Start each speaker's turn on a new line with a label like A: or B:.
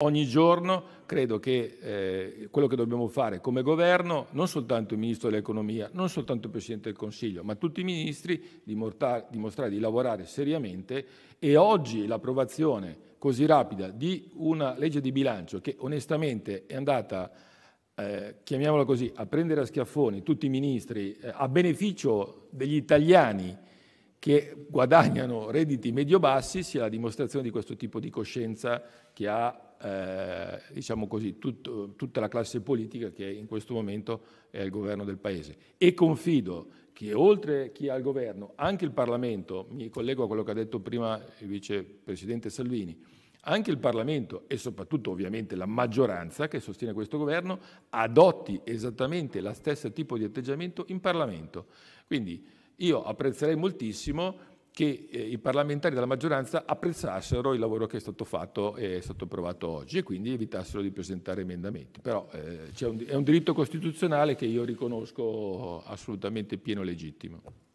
A: Ogni giorno credo che eh, quello che dobbiamo fare come governo, non soltanto il Ministro dell'Economia, non soltanto il Presidente del Consiglio, ma tutti i ministri, dimostrare di lavorare seriamente e oggi l'approvazione così rapida di una legge di bilancio che onestamente è andata eh, chiamiamola così, a prendere a schiaffoni tutti i ministri eh, a beneficio degli italiani che guadagnano redditi medio-bassi sia la dimostrazione di questo tipo di coscienza che ha eh, diciamo così, tut, tutta la classe politica che in questo momento è il governo del Paese. E confido che oltre chi ha il governo, anche il Parlamento, mi collego a quello che ha detto prima il vicepresidente Salvini, anche il Parlamento e soprattutto ovviamente la maggioranza che sostiene questo governo adotti esattamente lo stesso tipo di atteggiamento in Parlamento. Quindi io apprezzerei moltissimo che eh, i parlamentari della maggioranza apprezzassero il lavoro che è stato fatto e è stato approvato oggi e quindi evitassero di presentare emendamenti. Però eh, un, è un diritto costituzionale che io riconosco assolutamente pieno e legittimo.